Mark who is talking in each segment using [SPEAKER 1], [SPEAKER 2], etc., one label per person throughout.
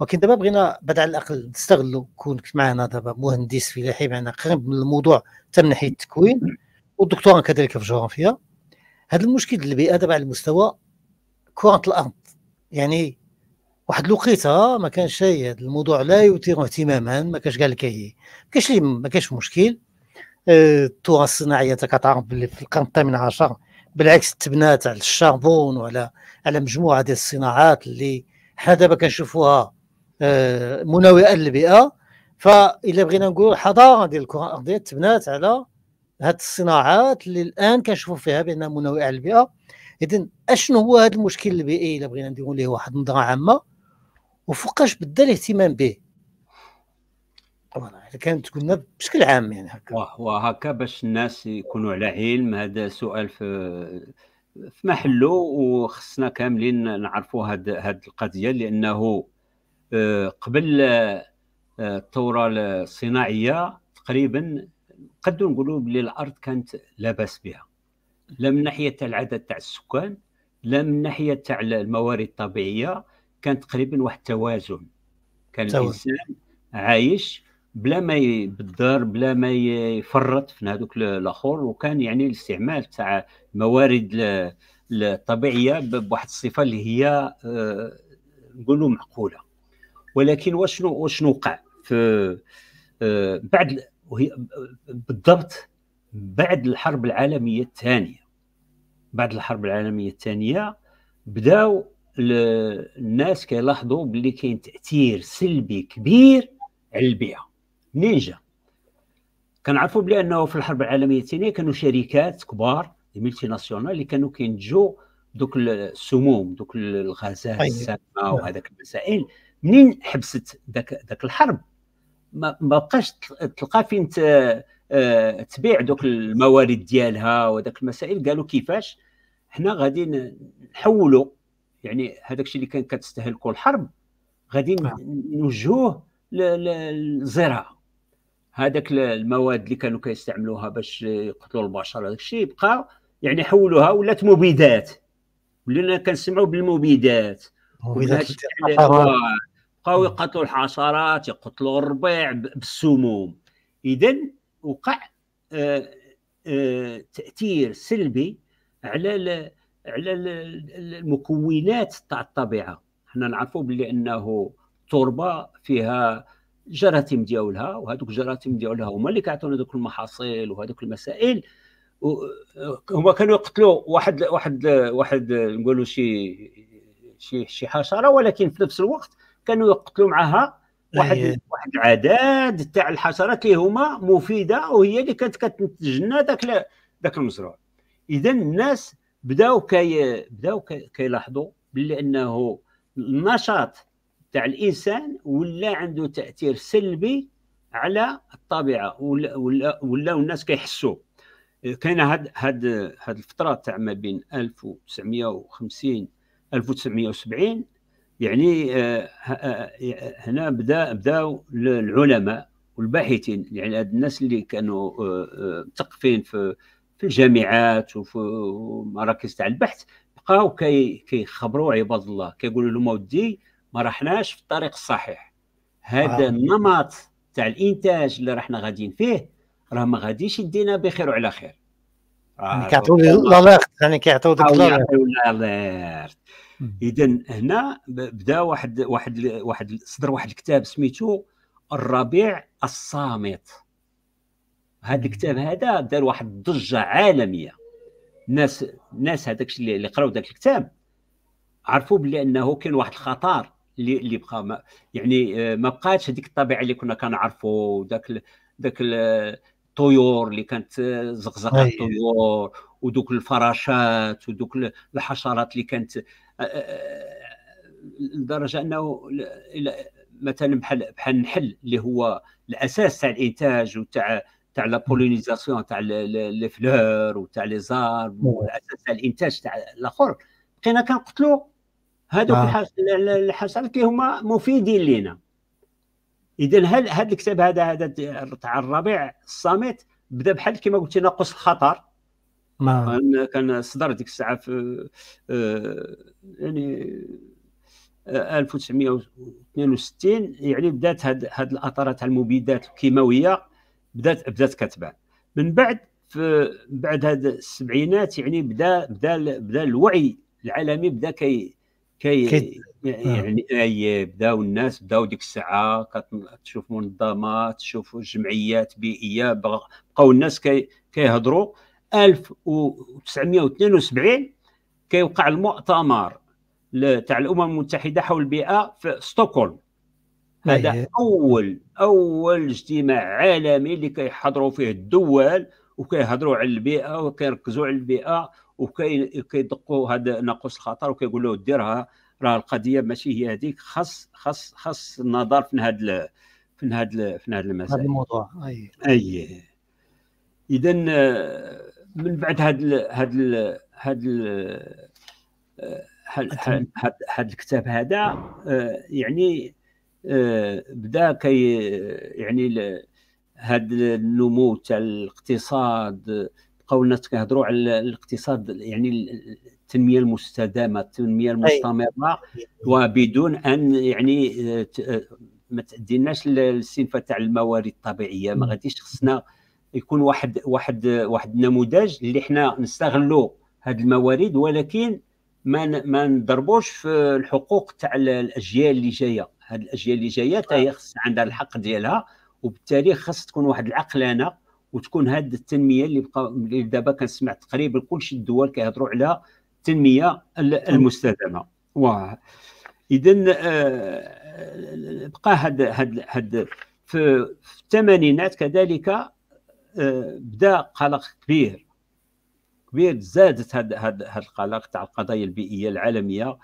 [SPEAKER 1] ولكن دابا بغينا بعد على الاقل نستغلوا كونك معنا دابا مهندس فلاحي معنا قريب من الموضوع حتى من ناحيه التكوين والدكتوراه كذلك في الجغرافيا هذا المشكل البيئه دابا على المستوى كره الارض يعني واحد الوقيته ما كانش شيء الموضوع لا يثير اهتماما ما كانش كاع الكاهي ما كانش ما كانش مشكل آه، الثوره الصناعيه كتعرف باللي في القرن الثامن عشر بالعكس تبنات على الشربون وعلى على مجموعه ديال الصناعات اللي حنا دابا كنشوفوها آه، مناوئه للبيئه فالا بغينا نقول حضاره ديال الكره الارضيه تبنات على هذه الصناعات اللي الان كنشوفوا فيها بانها مناوئه للبيئه اذا اشنو هو هذا المشكل البيئي الا بغينا نديروا ليه واحد النظره عامه وفوقاش بدا الاهتمام به طبعا كانت قلنا بشكل عام يعني
[SPEAKER 2] هكا وهكا باش الناس يكونوا على علم هذا سؤال في في محله وخصنا كاملين نعرفوا هذه القضيه لانه قبل آه، الثوره الصناعيه تقريبا قد نقولوا بلي الارض كانت لا باس بها لا من ناحيه تاع العدد تاع السكان لا من ناحيه تاع الموارد الطبيعيه كان تقريبا واحد التوازن كان طبعا. الانسان عايش بلا ما يبدر بلا ما يفرط في هذوك الاخر وكان يعني الاستعمال تاع الموارد الطبيعيه بواحد الصفه اللي هي آه، نقولوا معقوله ولكن وشنو وشنو وقع في آه، بعد بالضبط بعد الحرب العالميه الثانيه بعد الحرب العالميه الثانيه بداو الناس كيلاحظوا باللي كاين تاثير سلبي كبير على البيئه منين جا كنعرفوا بلي انه في الحرب العالميه الثانيه كانوا شركات كبار ملتي ناسيونال اللي كانوا كينتجوا دوك السموم دوك الغازات طيب. السامه وهذاك المسائل منين حبست ذاك ذاك الحرب ما بقاش تلقى فين آه، تبيع دوك الموارد ديالها وذاك المسائل قالوا كيفاش حنا غادي نحولوا يعني هذاك الشيء اللي كان كتستهلكوا الحرب غادي نعم. نوجهوه للزراعه هذاك المواد اللي كانوا كيستعملوها باش يقتلوا البشر هذاك الشيء بقى يعني حولوها ولات مبيدات ولينا كنسمعوا بالمبيدات مبيدات بقاو يقتلوا الحشرات يقتلوا الربيع بالسموم اذا وقع آه آه تاثير سلبي على على المكونات تاع الطبيعه حنا نعرفوا بلي انه التربه فيها جراثيم ديالها وهذوك الجراثيم ديالها هما اللي كيعطيونا دوك المحاصيل وهذوك المسائل آه، هما كانوا يقتلوا واحد واحد واحد نقولوا شي شي شي حشره ولكن في نفس الوقت كانوا يقتلوا معها واحد أيه. واحد العداد تاع الحشرات اللي هما مفيده وهي اللي كانت كتنتج لنا ذاك ذاك المزروع اذا الناس بداو كي بداو كيلاحظوا بلي انه النشاط تاع الانسان ولا عنده تاثير سلبي على الطبيعه ولا ولا ولاو الناس كيحسوا كاين هاد هاد هاد الفتره تاع ما بين 1950 1970 يعني آه، آه، آه، هنا بدا بداو العلماء والباحثين يعني هاد الناس اللي كانوا مثقفين في في الجامعات وفي مراكز تاع البحث بقاو كيخبروا عباد الله كيقولوا لهم ودي ما رحناش في الطريق الصحيح هذا آه. النمط تاع الانتاج اللي رحنا غاديين فيه راه ما غاديش يدينا بخير وعلى خير يعني كيعطيو الاليرت
[SPEAKER 1] يعني كيعطيو ديك
[SPEAKER 2] اذا هنا بدا واحد واحد واحد صدر واحد الكتاب سميتو الربيع الصامت هذا الكتاب هذا دار واحد الضجه عالميه الناس الناس هذاك اللي, اللي قراو ذاك الكتاب عرفوا بلي انه كاين واحد الخطر اللي اللي بقى ما يعني آه، ما بقاتش هذيك الطبيعه اللي كنا كنعرفوا ذاك ذاك الطيور اللي كانت آه، زقزقه الطيور ودوك الفراشات ودوك الحشرات اللي كانت لدرجه انه مثلا بحال بحال النحل اللي هو الاساس تاع الانتاج وتاع تاع لا بولينيزاسيون تاع لي فلور وتاع لي زارب الاساس تاع الانتاج تاع الاخر بقينا كنقتلوا هذوك آه. الحشرات اللي هما مفيدين لنا اذا هل هذا الكتاب هذا هذا تاع الربيع الصامت بدا بحال كما قلت ناقص الخطر كان نعم. كان صدر ديك الساعه في آه، يعني 1962 آه، يعني بدات هاد, هاد الاثارات المبيدات الكيماويه بدات بدات كتبان من بعد في بعد هاد السبعينات يعني بدا بدا بدا الوعي العالمي بدا كي كي يعني آه. اي بداو الناس بداو ديك الساعه كتشوف منظمات تشوف جمعيات بيئيه بقاو الناس كي كيهضروا 1972 كيوقع المؤتمر تاع الامم المتحده حول البيئه في ستوكهولم هذا اول اول اجتماع عالمي اللي كيحضروا فيه الدول وكيهضروا على البيئه وكيركزوا على البيئه وكيدقوا هذا ناقوس الخطر وكيقولوا ديرها راه القضيه ماشي هي هذيك خاص خاص خاص النظر في هذا في هذا في هذا المسائل هذا الموضوع اي اي اذا من بعد هاد الـ هاد الـ هاد الـ هاد, هاد, هاد الكتاب هذا آه، يعني آه، بدا كي يعني هاد النمو تاع الاقتصاد بقاو الناس كيهضروا على الاقتصاد يعني التنميه المستدامه التنميه المستمره وبدون ان يعني آه، ما تاديناش للسنفه تاع الموارد الطبيعيه ما غاديش خصنا يكون واحد واحد واحد النموذج اللي حنا نستغلوا هذه الموارد ولكن ما ما نضربوش في الحقوق تاع الاجيال اللي جايه هذه الاجيال اللي جايه حتى هي خص عندها الحق ديالها وبالتالي خص تكون واحد العقلانه وتكون هذه التنميه اللي بقى دابا كنسمع تقريبا كل الدول كيهضروا على التنميه المستدامه واه اذا آه، بقى هذا هذا في الثمانينات كذلك بدا قلق كبير كبير زادت هذا هاد القلق تاع القضايا البيئيه العالميه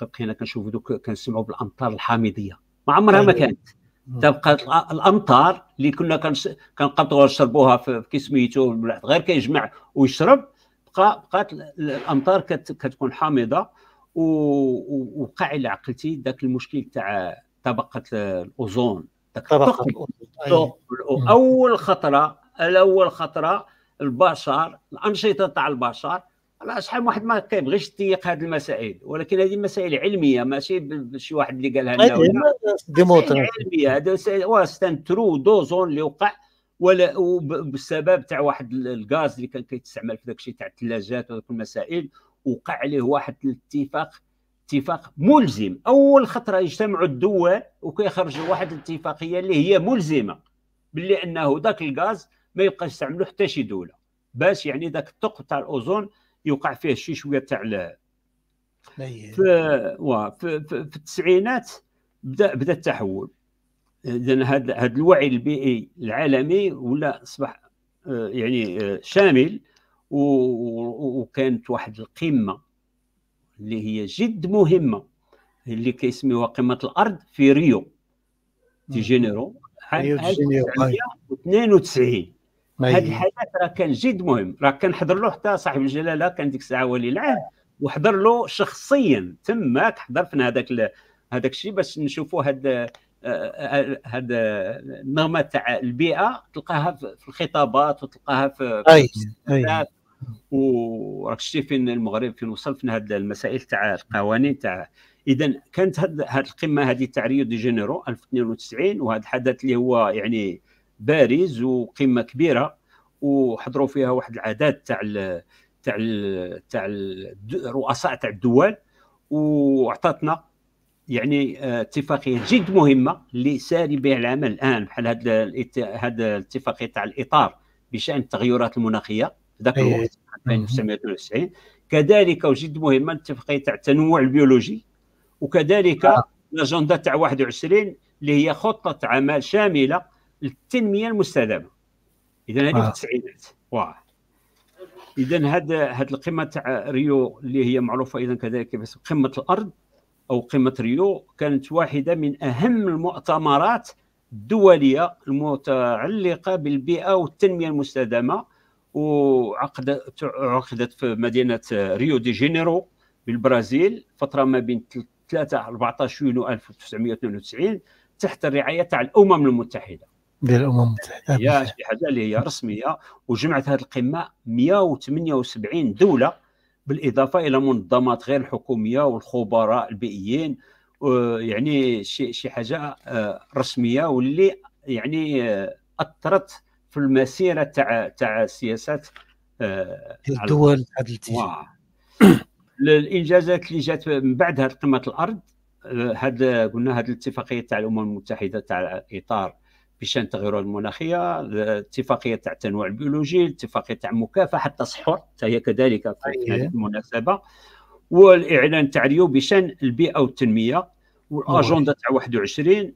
[SPEAKER 2] بقينا كنشوفوا دوك كنسمعوا بالامطار الحامضيه ما عمرها ما أيوة. كانت تبقى الامطار اللي كنا كنقطعوها نشربوها في سميتو غير كيجمع ويشرب بقى بقات الامطار كتكون حامضه ووقع على عقلتي ذاك المشكل تاع طبقه الاوزون طبقه الاوزون طيب. اول خطره الاول خطره البشر الانشطه تاع البشر على شحال واحد ما كيبغيش تيق هذه المسائل ولكن هذه مسائل علميه ماشي بشي واحد اللي قالها لنا علميه هذا واستان ترو دوزون اللي وقع ولا وبسبب تاع واحد الغاز اللي كان كيتستعمل في داك الشيء تاع الثلاجات وذوك المسائل وقع عليه واحد الاتفاق اتفاق ملزم اول خطره يجتمع الدول وكيخرجوا واحد الاتفاقيه اللي هي ملزمه باللي انه ذاك الغاز ما يبقاش يستعملوه حتى شي دوله باش يعني ذاك الثقب تاع الاوزون يوقع فيه شي شويه تاع في, في, في التسعينات بدا بدا التحول اذا هذا هذا الوعي البيئي العالمي ولا اصبح آه، يعني آه، شامل وكانت واحد القمه اللي هي جد مهمه اللي كيسميوها قمه الارض في ريو دي جينيرو ريو 1992 هذا الحدث راه كان جد مهم راه كان حضر له حتى صاحب الجلاله كان ديك الساعه ولي العهد وحضر له شخصيا تماك حضر فينا هذاك هذاك الشيء باش نشوفوا هذا آه، آه، هذا النغمه تاع البيئه تلقاها في الخطابات وتلقاها في أي. أي. وراك شتي فين المغرب فين وصل فين هاد المسائل تاع القوانين تاع اذا كانت هاد, هاد القمه هذه تاع ريو دي جينيرو 1992 وهذا الحدث اللي هو يعني بارز وقمه كبيره وحضروا فيها واحد العدد تاع ال تاع ال تاع الرؤساء تاع الدول واعطتنا يعني آه، اتفاقيه جد مهمه اللي ساري بها العمل الان بحال هذا هذا الاتفاقيه تاع الاطار بشان التغيرات المناخيه في ذاك إيه. الوقت 1990 كذلك وجد مهمه الاتفاقيه تاع التنوع البيولوجي وكذلك آه. تاع 21 اللي هي خطه عمل شامله للتنميه المستدامه اذا هذه آه. في التسعينات اذا هذا هذه القمه تاع ريو اللي هي معروفه اذا كذلك قمه الارض او قمه ريو كانت واحده من اهم المؤتمرات الدوليه المتعلقه بالبيئه والتنميه المستدامه وعقدت عقدت في مدينه ريو دي جينيرو بالبرازيل فتره ما بين 3 14 يونيو 1992 تحت الرعايه تاع الامم المتحده
[SPEAKER 1] الامم المتحده
[SPEAKER 2] هي شي حاجه اللي هي رسميه وجمعت هذه القمه 178 دوله بالاضافه الى منظمات غير الحكوميه والخبراء البيئيين يعني شي شي حاجه آه، رسميه واللي يعني آه، اثرت في المسيره تاع تاع السياسات آه، الدول
[SPEAKER 1] هذا الاتجاه
[SPEAKER 2] الانجازات اللي جات من بعد هذه قمه الارض هذا آه، قلنا هذه الاتفاقيه تاع الامم المتحده تاع اطار بشان التغيرات المناخيه الاتفاقيه تاع التنوع البيولوجي الاتفاقيه تاع مكافحه التصحر هي كذلك في أيوة. هذه المناسبه والاعلان تاع ريو بشان البيئه والتنميه والاجنده تاع 21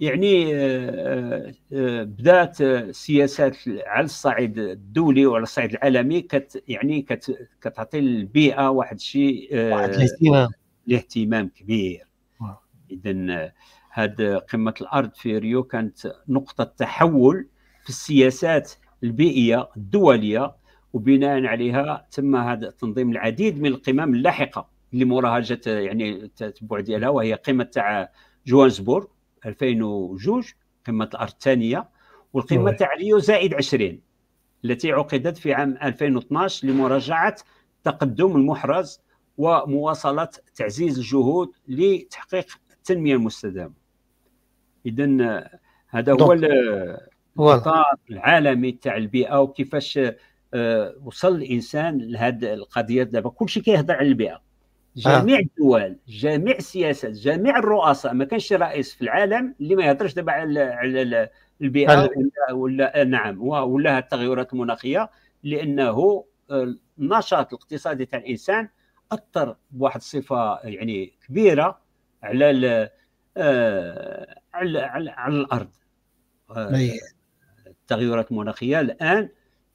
[SPEAKER 2] يعني آه، آه، بدات السياسات على الصعيد الدولي وعلى الصعيد العالمي كت يعني كت كتعطي البيئه واحد الشيء آه، الاهتمام كبير اذا هاد قمه الارض في ريو كانت نقطه تحول في السياسات البيئيه الدوليه وبناء عليها تم هذا تنظيم العديد من القمم اللاحقه اللي موراها جات يعني التتبع ديالها وهي قمه تاع جوهانسبورغ 2002 قمه الارض الثانيه والقمه ريو زائد 20 التي عقدت في عام 2012 لمراجعه تقدم المحرز ومواصله تعزيز الجهود لتحقيق التنميه المستدامه. اذا هذا هو الاطار العالمي تاع البيئه وكيفاش آه، وصل الانسان لهذه القضيه دابا كلشي كيهضر على البيئه آه. جميع الدول جميع السياسات جميع الرؤساء ما كانش رئيس في العالم اللي ما يهضرش دابا على على البيئه ولا, ولا آه، نعم ولا التغيرات المناخيه لانه النشاط الاقتصادي تاع الانسان اثر بواحد الصفه يعني كبيره على ال آه، على, على, على الارض التغيرات المناخيه الان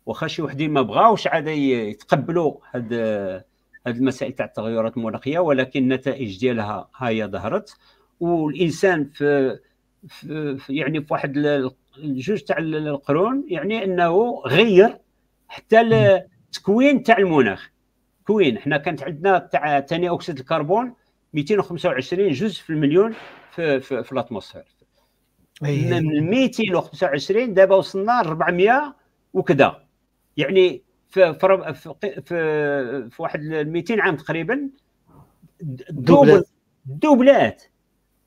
[SPEAKER 2] واخا شي وحدين ما بغاوش عاد يتقبلوا هذا هذه المسائل تاع التغيرات المناخيه ولكن النتائج ديالها هي ظهرت والانسان في, في يعني في واحد الجوج تاع القرون يعني انه غير حتى التكوين تاع المناخ كوين حنا كانت عندنا تاع ثاني اكسيد الكربون 225 جزء في المليون في في, في الاتموسفير إيه. من 225 دابا وصلنا 400 وكذا يعني في في في, في في واحد 200 عام تقريبا دوبل دوبلات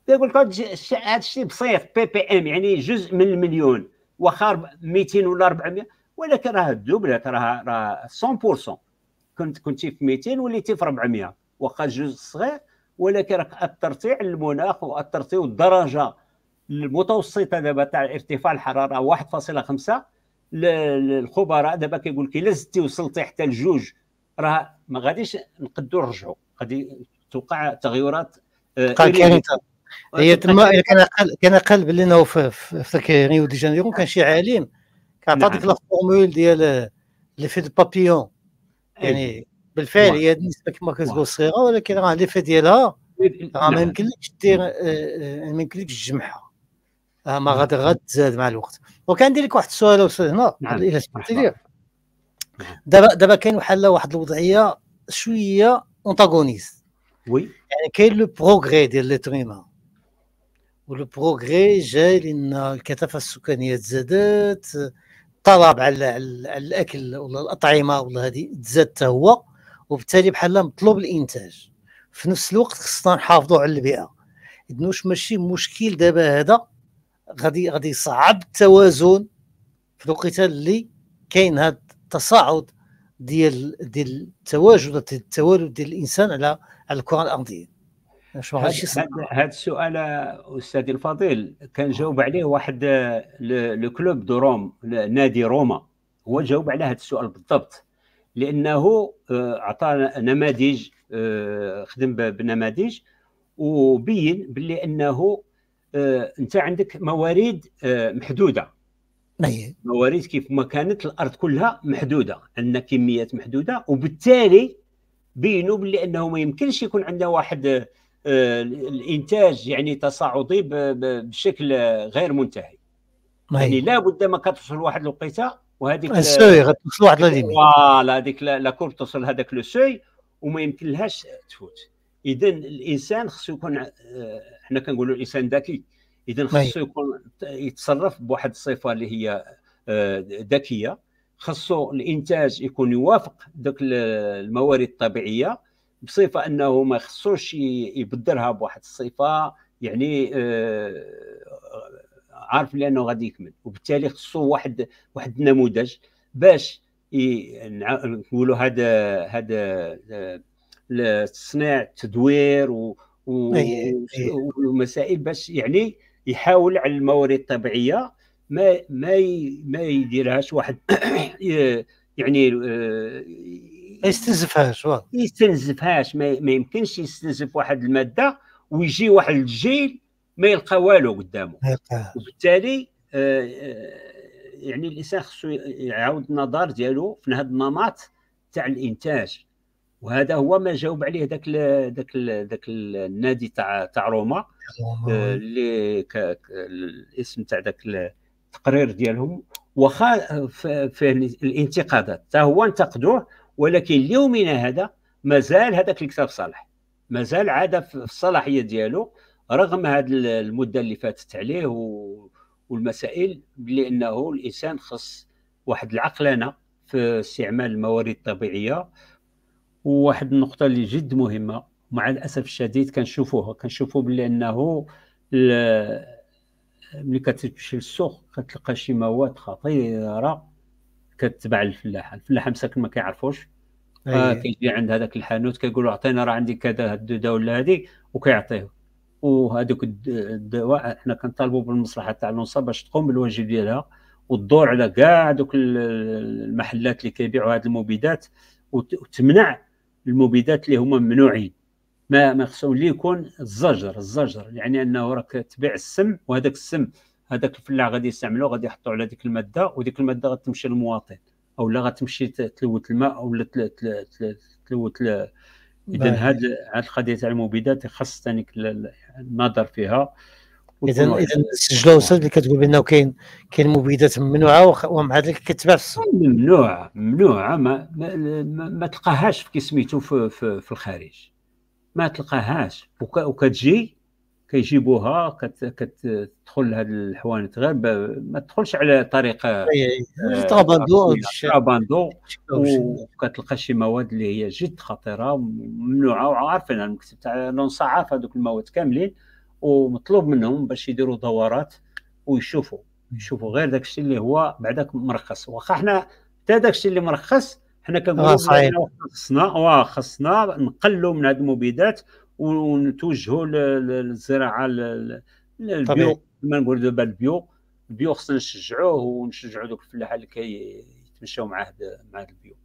[SPEAKER 2] يقول لك هذا الشيء بسيط بي بي ام يعني جزء من المليون وخار 200 ولا 400 ولكن راه دوبلات راه راه 100% كنت كنتي في 200 وليتي في 400 واخا جزء صغير ولكن راك اثرتي على المناخ واثرتي والدرجه المتوسطه دابا تاع ارتفاع الحراره 1.5 الخبراء دابا كيقول لك الا زدتي وصلتي حتى لجوج راه ما غاديش نقدروا نرجعوا غادي توقع تغيرات آه،
[SPEAKER 1] هي آه، تما كان قال كان قال بلي انه في ريو دي جانيرو كان شي عالم كعطى ديك نعم. لا فورمول ديال لي في دو بابيون إيه. يعني بالفعل نعم. هي نسبه كما نعم. كتقول صغيره ولكن راه لي في ديالها إيه، راه ما يمكنلكش دير آه، ما يمكنلكش تجمعها آه، ما غادي نعم. غتزاد مع الوقت وكان لك واحد السؤال استاذ هنا الى سمحتي لي دابا دابا كاين بحال واحد الوضعيه شويه اونتاغونيست وي يعني كاين لو بروغري ديال ليتر تريما ولو بروغري جاي لان الكثافه السكانيه تزادت الطلب على, على الاكل ولا الاطعمه ولا هذه تزاد حتى هو وبالتالي بحال مطلوب الانتاج في نفس الوقت خصنا نحافظوا على البيئه اذن واش ماشي مشكل دابا هذا غادي غادي يصعب التوازن في الوقت اللي كاين هذا التصاعد ديال ديال التواجد ديال التوالد ديال الانسان على على الكره الارضيه هذا السؤال
[SPEAKER 2] استاذي الفضيل كان جاوب عليه واحد لو كلوب دو روم نادي روما هو جاوب على هذا السؤال بالضبط لانه اعطى آه، نماذج آه، خدم بنماذج وبين بلي انه آه، انت عندك موارد آه، محدوده موارد كيف ما كانت الارض كلها محدوده عندنا كميات محدوده وبالتالي بينوا بلي انه ما يمكنش يكون عندنا واحد آه، الانتاج يعني تصاعدي بشكل غير منتهي يعني لابد ما كتوصل واحد الوقيته وهذيك السوي غتوصل واحد ليميت فوالا هذيك لا كورب توصل هذاك لو سوي وما لهاش تفوت اذا الانسان خصو يكون حنا كنقولوا الانسان ذكي اذا نعم. خصو يكون يتصرف بواحد الصفه اللي هي آه، ذكيه خصو الانتاج يكون يوافق ذوك الموارد الطبيعيه بصفه انه ما خصوش يبدلها بواحد الصفه يعني آه، عارف لانه غادي يكمل وبالتالي خصو واحد واحد النموذج باش نقولوا هذا هذا التصنيع آه، التدوير و إيه، إيه. ومسائل باش يعني يحاول على الموارد الطبيعيه ما ما ما يديرهاش واحد يعني آه، ما يستنزفهاش يستنزفهاش ما, ما يمكنش يستنزف واحد الماده ويجي واحد الجيل ما يلقى والو قدامه وبالتالي آه، آه، يعني الانسان خصو يعاود النظر ديالو في هذا النمط تاع الانتاج وهذا هو ما جاوب عليه ذاك ذاك ذاك النادي تاع تاع روما آه، اللي الاسم تاع ذاك التقرير ديالهم وخا فيه الانتقادات حتى هو انتقدوه ولكن ليومنا هذا مازال هذاك الكتاب صالح مازال عاد في الصلاحيه ديالو رغم هذه المده اللي فاتت عليه والمسائل لانه الانسان خص واحد العقلانه في استعمال الموارد الطبيعيه وواحد النقطه اللي جد مهمه مع الاسف الشديد كنشوفوها كنشوفوا بلي انه ملي كتمشي للسوق كتلقى شي مواد خطيره كتبع الفلاحه الفلاحه مساكن ما كيعرفوش أيه. آه كيجي عند هذاك الحانوت كيقول له عطينا راه عندي كذا هاد الدواء ولا هادي وكيعطيه وهذوك الدواء حنا كنطالبوا بالمصلحه تاع النصا باش تقوم بالواجب ديالها وتدور على كاع دوك المحلات اللي كيبيعوا هاد المبيدات وتمنع المبيدات اللي هما ممنوعين ما ما خصهم اللي يكون الزجر الزجر يعني انه راك تبيع السم وهذاك السم هذاك الفلاح غادي يستعملو غادي يحطو على ديك الماده وديك الماده غتمشي للمواطن او لا غتمشي تلوث الماء او لا تلوث اذا هذه القضيه تاع المبيدات خاص ثاني النظر فيها
[SPEAKER 1] اذا اذا سجلوا وصلت اللي كتقول بانه كاين كاين مبيدات ممنوعه ومع ذلك كتباع في السوق ممنوعه ممنوعه
[SPEAKER 2] ما ما, ما, ما تلقاهاش في سميتو في, في, في الخارج ما تلقاهاش وكتجي كيجيبوها كتدخل لهاد الحوانت غير ما تدخلش على طريقه طاباندو آه، طاباندو وكتلقى شي مواد اللي هي جد خطيره ممنوعه وعارفين المكتب تاع لونسا عارف هذوك المواد كاملين ومطلوب منهم باش يديروا دورات ويشوفوا يشوفوا غير داك الشيء اللي هو بعداك مرخص واخا حنا حتى داك الشيء اللي مرخص حنا كنقولوا آه، خصنا واه خصنا نقلوا من هاد المبيدات ونتوجهوا للزراعه البيو كما نقول دابا البيو البيو خصنا نشجعوه ونشجعوا دوك الفلاحه اللي كيتمشاو معاه مع البيو